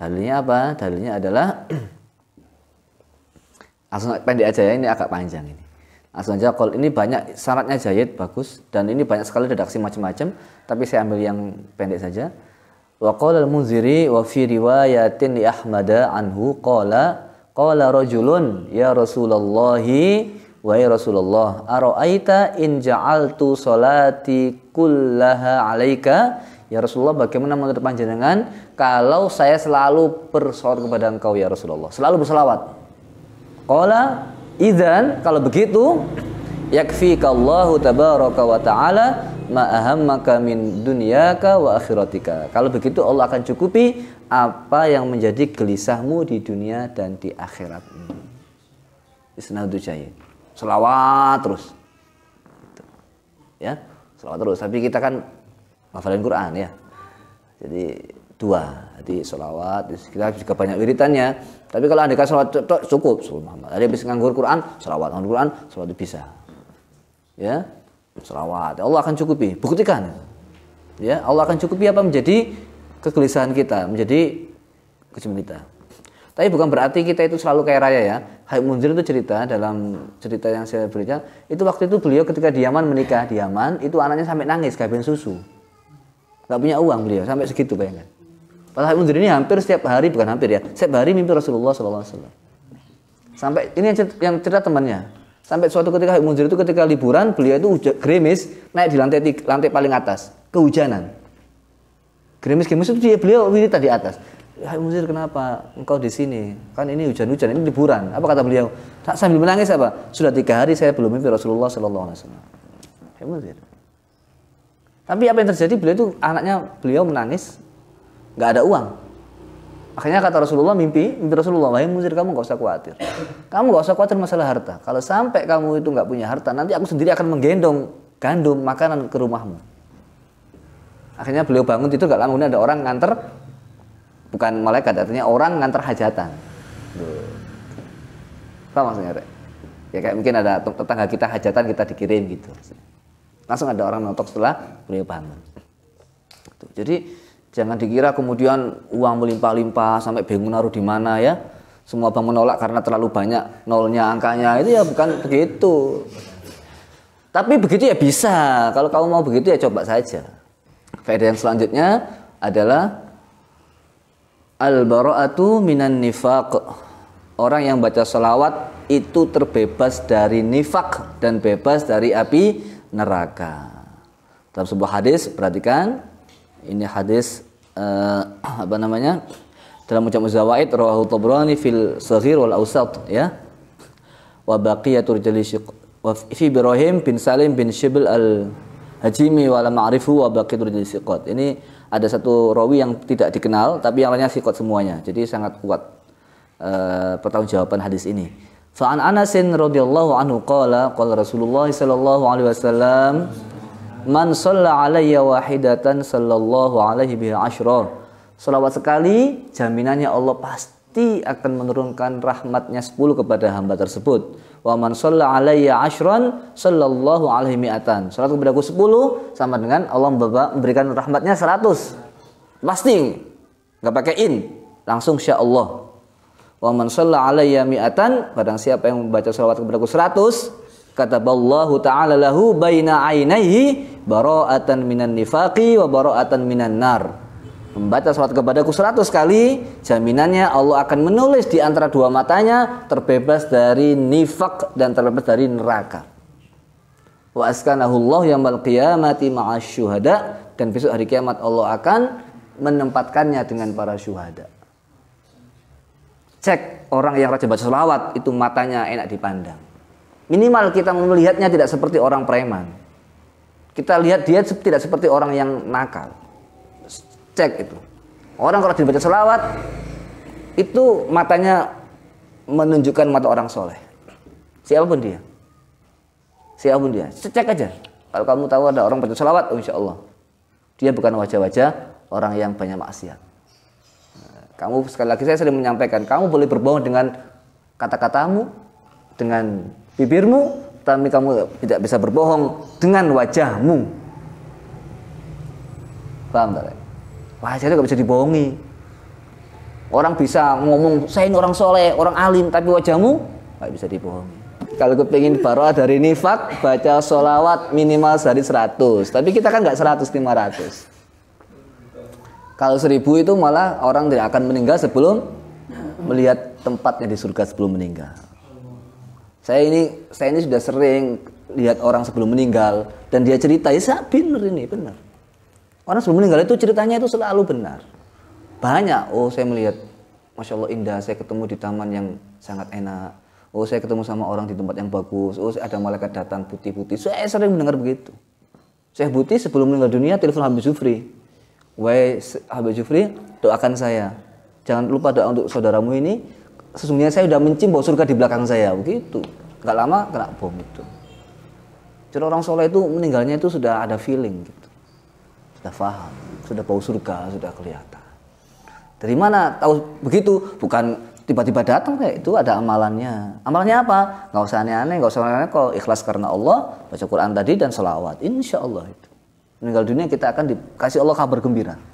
Dalilnya apa? Dalilnya adalah langsung pendek aja ya, ini agak panjang ini. Langsung aja kalau ini banyak syaratnya jahit bagus dan ini banyak sekali redaksi macam-macam, tapi saya ambil yang pendek saja. Wa qala al-Munziri wa fi riwayatin li Ahmad anhu qala qala rajulun ya Rasulullahi ya Rasulullah, ara'aita in ja'altu salati kullaha 'alaika Ya Rasulullah bagaimana menurut panjenengan kalau saya selalu bersolawat kepada engkau ya Rasulullah. Selalu bersolawat. Qala idzan kalau begitu yakfi Allahu tabaraka wa taala ma ahammaka min dunyaka wa akhiratika. Kalau begitu Allah akan cukupi apa yang menjadi gelisahmu di dunia dan di akhirat. Isnadu jahil. Selawat terus. Gitu. Ya, selawat terus. Tapi kita kan hafalin Quran ya jadi dua jadi solawat kita juga banyak wiritannya tapi kalau anda sholawat cukup suruh Muhammad ada habis nganggur Quran sholawat nganggur Quran itu bisa ya sholawat. Ya, Allah akan cukupi buktikan ya Allah akan cukupi apa menjadi kegelisahan kita menjadi kejuman kita tapi bukan berarti kita itu selalu kaya raya ya Hayat Munzir itu cerita dalam cerita yang saya berikan itu waktu itu beliau ketika di Yaman menikah di Yaman itu anaknya sampai nangis kehabisan susu nggak punya uang beliau sampai segitu bayangkan Padahal Munzir ini hampir setiap hari bukan hampir ya setiap hari mimpi Rasulullah SAW sampai ini yang cerita, yang cerita temannya sampai suatu ketika Habib Munzir itu ketika liburan beliau itu gerimis naik di lantai lantai paling atas kehujanan gerimis gerimis itu dia beliau wiri di atas Habib ya, Munzir kenapa engkau di sini kan ini hujan-hujan ini liburan apa kata beliau tak sambil menangis apa sudah tiga hari saya belum mimpi Rasulullah Sallallahu Alaihi Wasallam Habib ya, Munzir tapi apa yang terjadi beliau itu anaknya beliau menangis, nggak ada uang. Akhirnya kata Rasulullah mimpi, mimpi Rasulullah, wahai muzir kamu nggak usah khawatir. Kamu nggak usah khawatir masalah harta. Kalau sampai kamu itu nggak punya harta, nanti aku sendiri akan menggendong gandum makanan ke rumahmu. Akhirnya beliau bangun itu nggak langsung ada orang nganter, bukan malaikat, artinya orang nganter hajatan. Apa maksudnya, Ya kayak mungkin ada tetangga kita hajatan kita dikirim gitu. Maksudnya langsung ada orang notok setelah beliau bangun gitu. jadi jangan dikira kemudian uang melimpah-limpah sampai bingung naruh di mana ya semua bank menolak karena terlalu banyak nolnya angkanya itu ya bukan begitu tapi begitu ya bisa kalau kamu mau begitu ya coba saja faedah yang selanjutnya adalah Al-bara'atu minan nifaq. Orang yang baca selawat itu terbebas dari nifak dan bebas dari api neraka. Dalam sebuah hadis perhatikan ini hadis uh, apa namanya? Dalam ucap Muzawaid rawahu Tabrani fil Saghir wal ausat ya. Wa baqiyatur jalisyiq wa fi Ibrahim bin Salim bin Shibl al Hajimi wal ma'rifu wa baqiyatur jalisyiqat. Ini ada satu rawi yang tidak dikenal tapi yang lainnya sikot semuanya. Jadi sangat kuat uh, eh, pertanggungjawaban hadis ini. Fa'an Anasin radhiyallahu anhu qala qala Rasulullah sallallahu alaihi wasallam man shalla alayya wahidatan sallallahu alaihi biha ashra Selawat sekali jaminannya Allah pasti akan menurunkan rahmatnya 10 kepada hamba tersebut. Wa man shalla alayya ashran sallallahu alaihi mi'atan. Salat kepadaku 10 sama dengan Allah memberikan rahmatnya 100. Pasti. nggak pakai in, langsung sya Allah. Wa man shalla alayya mi'atan, barang siapa yang membaca selawat kepadaku 100, Allah ta'ala lahu baina ainaihi bara'atan minan nifaqi wa bara'atan minan nar. Membaca selawat kepadaku 100 kali, jaminannya Allah akan menulis di antara dua matanya terbebas dari nifak dan terbebas dari neraka. Wa askanahullahu yaumal qiyamati ma'asyuhada dan besok hari kiamat Allah akan menempatkannya dengan para syuhada. Cek orang yang rajin baca selawat itu matanya enak dipandang. Minimal kita melihatnya tidak seperti orang preman. Kita lihat dia tidak seperti orang yang nakal. Cek itu. Orang kalau dibaca selawat itu matanya menunjukkan mata orang soleh. Siapapun dia. Siapapun dia. Cek aja. Kalau kamu tahu ada orang baca selawat, oh insya Allah. Dia bukan wajah-wajah orang yang banyak maksiat. Kamu sekali lagi saya sering menyampaikan, kamu boleh berbohong dengan kata-katamu, dengan bibirmu, tapi kamu tidak bisa berbohong dengan wajahmu. Paham tak? Wajah itu gak bisa dibohongi. Orang bisa ngomong, saya ini orang soleh, orang alim, tapi wajahmu gak bisa dibohongi. Kalau kepingin baroah dari nifak, baca solawat minimal sehari seratus Tapi kita kan nggak lima ratus kalau seribu itu malah orang tidak akan meninggal sebelum nah. melihat tempatnya di surga sebelum meninggal. Saya ini saya ini sudah sering lihat orang sebelum meninggal dan dia cerita ya benar ini benar. Orang sebelum meninggal itu ceritanya itu selalu benar. Banyak. Oh saya melihat, masya Allah indah. Saya ketemu di taman yang sangat enak. Oh saya ketemu sama orang di tempat yang bagus. Oh ada malaikat datang putih-putih. Saya sering mendengar begitu. Saya putih sebelum meninggal dunia telepon Habib Zufri Wahai Habib Jufri, doakan saya. Jangan lupa doa untuk saudaramu ini. Sesungguhnya saya sudah mencium bau surga di belakang saya. Begitu. Gak lama kena bom itu. Jadi orang soleh itu meninggalnya itu sudah ada feeling gitu. Sudah paham, sudah bau surga, sudah kelihatan. Dari mana tahu begitu? Bukan tiba-tiba datang kayak itu ada amalannya. Amalannya apa? Gak usah aneh-aneh, gak usah aneh-aneh kok. Ikhlas karena Allah, baca Quran tadi dan selawat. Insya Allah itu meninggal dunia kita akan dikasih Allah kabar gembira